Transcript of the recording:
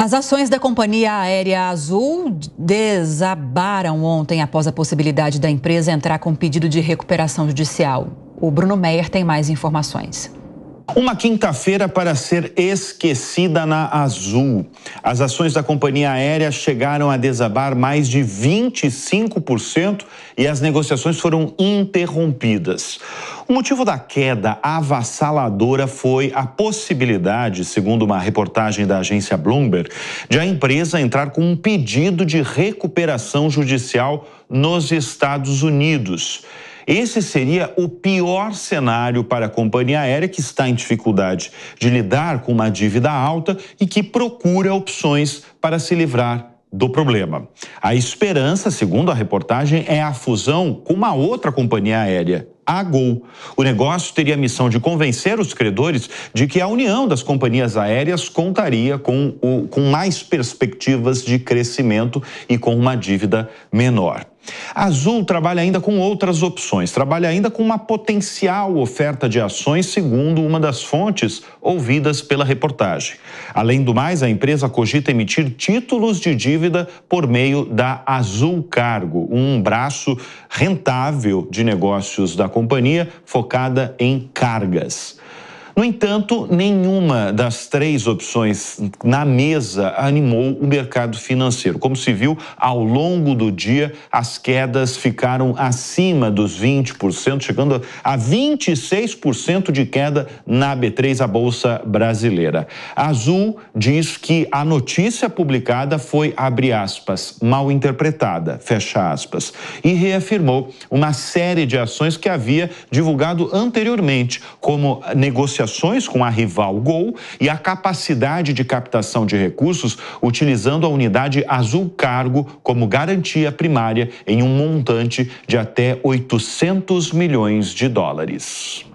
As ações da Companhia Aérea Azul desabaram ontem após a possibilidade da empresa entrar com pedido de recuperação judicial. O Bruno Meyer tem mais informações. Uma quinta-feira para ser esquecida na Azul. As ações da companhia aérea chegaram a desabar mais de 25% e as negociações foram interrompidas. O motivo da queda avassaladora foi a possibilidade, segundo uma reportagem da agência Bloomberg, de a empresa entrar com um pedido de recuperação judicial nos Estados Unidos. Esse seria o pior cenário para a companhia aérea que está em dificuldade de lidar com uma dívida alta e que procura opções para se livrar do problema. A esperança, segundo a reportagem, é a fusão com uma outra companhia aérea, a Gol. O negócio teria a missão de convencer os credores de que a união das companhias aéreas contaria com, o, com mais perspectivas de crescimento e com uma dívida menor. A Azul trabalha ainda com outras opções, trabalha ainda com uma potencial oferta de ações, segundo uma das fontes ouvidas pela reportagem. Além do mais, a empresa cogita emitir títulos de dívida por meio da Azul Cargo, um braço rentável de negócios da companhia companhia focada em cargas. No entanto, nenhuma das três opções na mesa animou o mercado financeiro. Como se viu, ao longo do dia, as quedas ficaram acima dos 20%, chegando a 26% de queda na B3, a Bolsa Brasileira. A Azul diz que a notícia publicada foi, abre aspas, mal interpretada, fecha aspas, e reafirmou uma série de ações que havia divulgado anteriormente, como negociações negociações com a rival Gol e a capacidade de captação de recursos utilizando a unidade Azul Cargo como garantia primária em um montante de até 800 milhões de dólares.